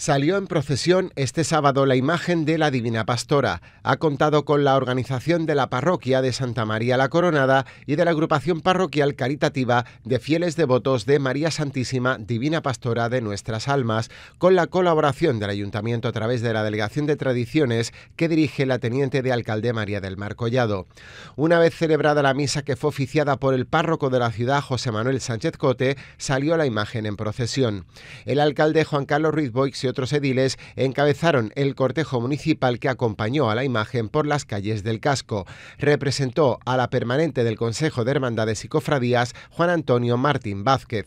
Salió en procesión este sábado la imagen de la Divina Pastora. Ha contado con la organización de la parroquia de Santa María la Coronada y de la agrupación parroquial caritativa de fieles devotos de María Santísima, Divina Pastora de nuestras almas, con la colaboración del ayuntamiento a través de la Delegación de Tradiciones que dirige la teniente de alcalde María del Mar Collado. Una vez celebrada la misa que fue oficiada por el párroco de la ciudad, José Manuel Sánchez Cote, salió la imagen en procesión. El alcalde Juan Carlos Ruiz Boix otros ediles encabezaron el cortejo municipal que acompañó a la imagen por las calles del casco. Representó a la permanente del Consejo de Hermandades y Cofradías, Juan Antonio Martín Vázquez.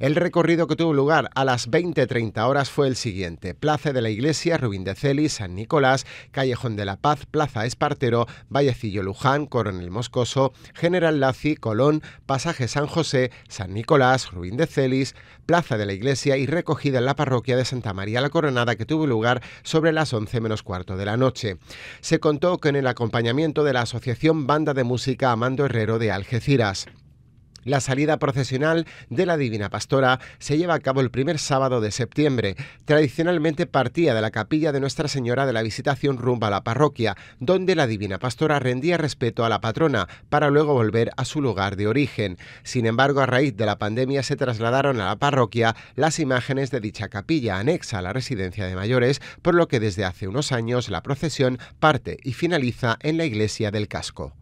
El recorrido que tuvo lugar a las 20.30 horas fue el siguiente. Plaza de la Iglesia, Rubín de Celis, San Nicolás, Callejón de la Paz, Plaza Espartero, Vallecillo Luján, Coronel Moscoso, General Lazi, Colón, Pasaje San José, San Nicolás, Rubín de Celis, Plaza de la Iglesia y recogida en la parroquia de Santa María la Coronada que tuvo lugar sobre las 11 menos cuarto de la noche. Se contó con el acompañamiento de la Asociación Banda de Música Amando Herrero de Algeciras. La salida procesional de la Divina Pastora se lleva a cabo el primer sábado de septiembre. Tradicionalmente partía de la capilla de Nuestra Señora de la Visitación rumbo a la parroquia, donde la Divina Pastora rendía respeto a la patrona, para luego volver a su lugar de origen. Sin embargo, a raíz de la pandemia se trasladaron a la parroquia las imágenes de dicha capilla anexa a la residencia de mayores, por lo que desde hace unos años la procesión parte y finaliza en la iglesia del casco.